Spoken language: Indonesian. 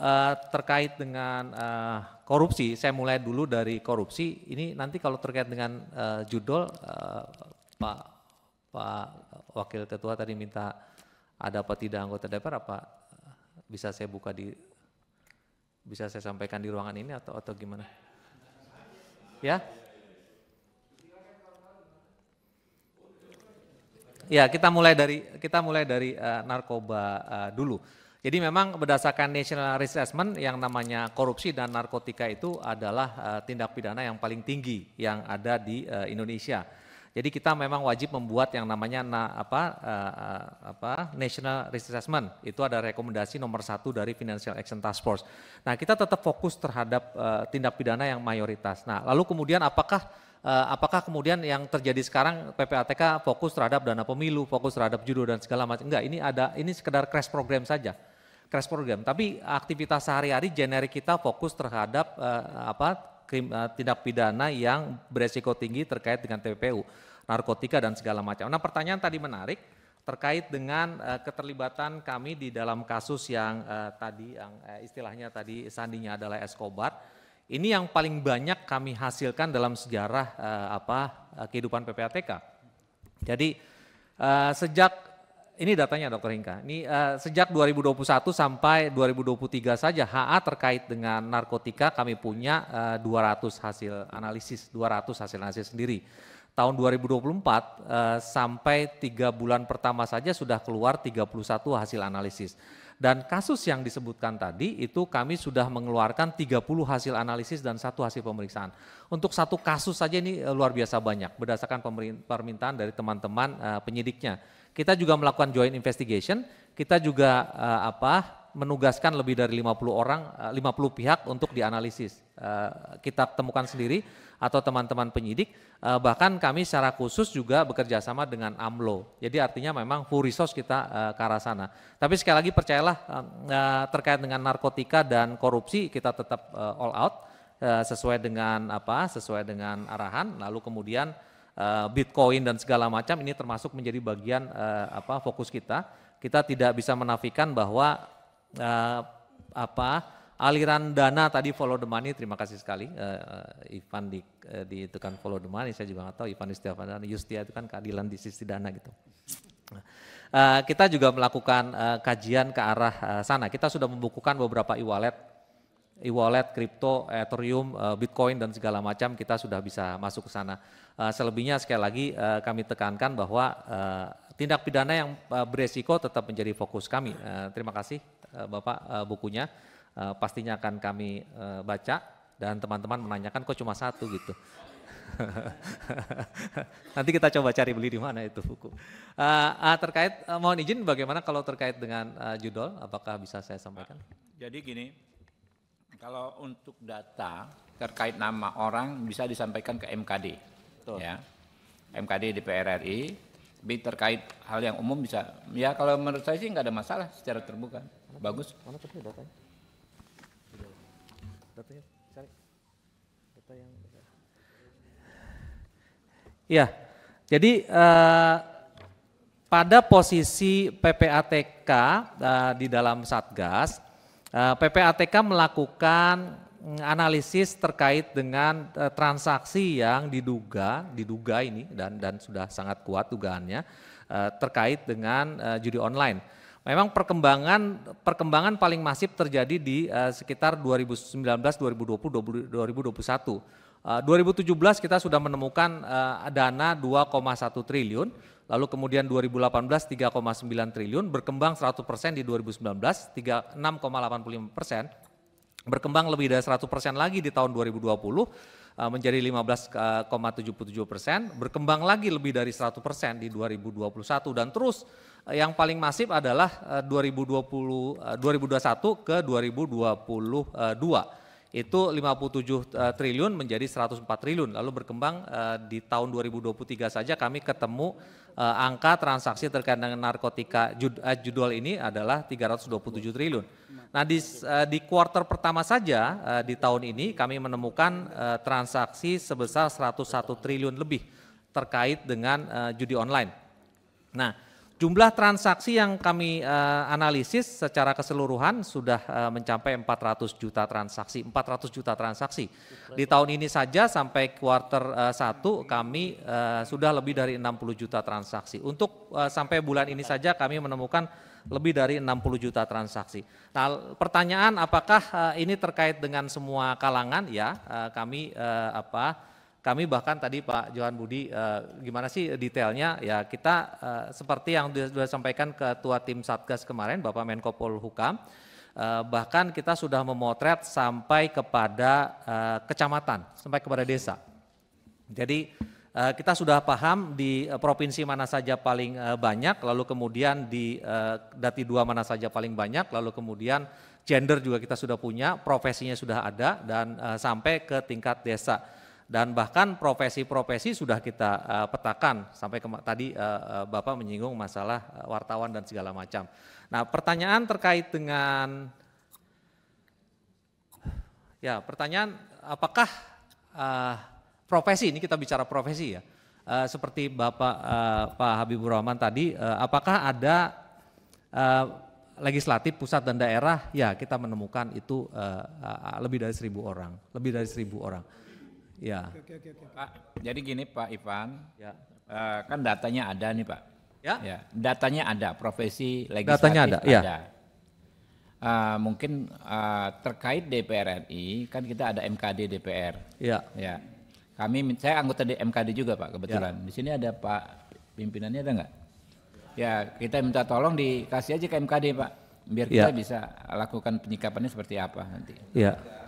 uh, terkait dengan uh, korupsi, saya mulai dulu dari korupsi. Ini nanti kalau terkait dengan uh, judul, uh, Pak Pak Wakil Ketua tadi minta ada apa tidak anggota DPR apa bisa saya buka di bisa saya sampaikan di ruangan ini atau atau gimana? Ya? Ya, kita mulai dari kita mulai dari uh, narkoba uh, dulu. Jadi memang berdasarkan National Risk Assessment yang namanya korupsi dan narkotika itu adalah uh, tindak pidana yang paling tinggi yang ada di uh, Indonesia. Jadi kita memang wajib membuat yang namanya na, apa, uh, apa, National Risk Assessment. Itu ada rekomendasi nomor satu dari Financial Action Task Force. Nah kita tetap fokus terhadap uh, tindak pidana yang mayoritas. Nah lalu kemudian apakah uh, apakah kemudian yang terjadi sekarang PPATK fokus terhadap dana pemilu, fokus terhadap judul dan segala macam? Enggak, ini ada ini sekedar crash program saja crash program. Tapi aktivitas sehari-hari generik kita fokus terhadap uh, apa krim, uh, tindak pidana yang beresiko tinggi terkait dengan TPPU, narkotika dan segala macam. Nah pertanyaan tadi menarik terkait dengan uh, keterlibatan kami di dalam kasus yang uh, tadi yang uh, istilahnya tadi sandinya adalah Escobar. Ini yang paling banyak kami hasilkan dalam sejarah uh, apa uh, kehidupan PPATK. Jadi uh, sejak ini datanya Dokter Hingga. Ini uh, sejak 2021 sampai 2023 saja HA terkait dengan narkotika kami punya uh, eh, 200 hasil analisis, 200 hasil analisis sendiri. Tahun 2024 uh, eh, sampai tiga bulan pertama saja sudah keluar 31 hasil analisis. Dan kasus yang disebutkan tadi itu kami sudah mengeluarkan 30 hasil analisis dan satu hasil pemeriksaan. Untuk satu kasus saja ini eh, luar biasa banyak berdasarkan permintaan dari teman-teman eh, penyidiknya. Kita juga melakukan joint investigation, kita juga eh, apa menugaskan lebih dari 50 orang, 50 eh, pihak untuk dianalisis. Eh, kita temukan sendiri atau teman-teman penyidik, eh, bahkan kami secara khusus juga bekerja sama dengan AMLO. Jadi artinya memang full resource kita ke arah sana. Tapi sekali lagi percayalah terkait dengan narkotika dan korupsi kita tetap all out sesuai dengan apa? sesuai dengan arahan. Lalu kemudian Bitcoin dan segala macam ini termasuk menjadi bagian apa fokus kita. Kita tidak bisa menafikan bahwa uh, apa aliran dana tadi follow the money terima kasih sekali uh, Ivan di, uh, di itu kan follow the money saya juga nggak tahu Ivan dan Yustia itu kan keadilan di sisi dana gitu uh, kita juga melakukan uh, kajian ke arah uh, sana kita sudah membukukan beberapa e-wallet e-wallet kripto ethereum uh, bitcoin dan segala macam kita sudah bisa masuk ke sana uh, selebihnya sekali lagi uh, kami tekankan bahwa uh, tindak pidana yang uh, beresiko tetap menjadi fokus kami uh, terima kasih Eh, Bapak eh, bukunya. Eh, pastinya akan kami baca dan teman-teman menanyakan kok cuma satu gitu. Nanti kita coba cari beli di mana itu buku. Uh, terkait uh, mohon izin bagaimana kalau terkait dengan uh, judul, apakah bisa saya sampaikan? Jadi gini, kalau untuk data terkait nama orang bisa disampaikan ke MKD, Betul. ya MKD DPR RI. bi terkait hal yang umum bisa, ya kalau menurut saya sih nggak ada masalah secara terbuka bagus mana tadi datanya datanya cari data yang Iya, jadi eh, pada posisi PPATK eh, di dalam Satgas, eh, PPATK melakukan mm, analisis terkait dengan eh, transaksi yang diduga, diduga ini dan dan sudah sangat kuat dugaannya eh, terkait dengan eh, judi online Memang perkembangan perkembangan paling masif terjadi di uh, sekitar 2019, 2020, 2021. Uh, 2017 kita sudah menemukan uh, dana 2,1 triliun, lalu kemudian 2018 3,9 triliun, berkembang 100 persen di 2019, 6,85 persen, berkembang lebih dari 100 persen lagi di tahun 2020, eh, menjadi 15,77 persen, berkembang lagi lebih dari 100 persen di 2021 dan terus Eh, yang paling masif adalah 2020 eh, 2021 eh, ke 2022 itu 57 triliun menjadi 104 triliun lalu berkembang di tahun 2023 saja kami ketemu angka transaksi terkait dengan narkotika judul ini adalah 327 triliun. Nah di, di pertama saja di tahun ini kami menemukan transaksi sebesar 101 triliun lebih terkait dengan judi online. Nah, Jumlah transaksi yang kami uh, analisis secara keseluruhan sudah uh, mencapai 400 juta transaksi, 400 juta transaksi. Di tahun ini saja sampai kuarter uh, kami uh, sudah lebih dari 60 juta transaksi. Untuk uh, sampai bulan ini saja kami menemukan lebih dari 60 juta transaksi. Nah, pertanyaan apakah uh, ini terkait dengan semua kalangan? Ya, uh, kami uh, apa kami bahkan tadi Pak Johan Budi uh, gimana sih detailnya ya kita uh, seperti yang sudah sampaikan ketua tim Satgas kemarin Bapak Menko Polhukam uh, bahkan kita sudah memotret sampai kepada uh, kecamatan sampai kepada desa. Jadi kita sudah paham di provinsi mana saja paling banyak lalu kemudian di dati dua mana saja paling banyak lalu kemudian gender juga kita sudah punya, profesinya sudah ada dan sampai ke tingkat desa dan bahkan profesi-profesi sudah kita uh, petakan sampai tadi uh, Bapak menyinggung masalah wartawan dan segala macam. Nah, pertanyaan terkait dengan ya, pertanyaan apakah uh, profesi ini kita bicara profesi ya. Uh, seperti Bapak uh, Pak Habibur Rahman tadi, uh, apakah ada uh, legislatif pusat dan daerah? Ya, kita menemukan itu uh, uh, lebih dari seribu orang, lebih dari seribu orang. Ya. Oke, oke, oke. Pak, jadi gini Pak Ivan, ya. Uh, kan datanya ada nih Pak. Ya. ya. Datanya ada, profesi legislatif datanya ada. Ya. ada. Ya. Uh, mungkin uh, terkait DPR RI kan kita ada MKD DPR. Ya. Ya. Kami saya anggota di MKD juga Pak kebetulan. Ya. Di sini ada Pak pimpinannya ada nggak? Ya, kita minta tolong dikasih aja ke MKD Pak biar ya. kita ya. bisa lakukan penyikapannya seperti apa nanti. Ya.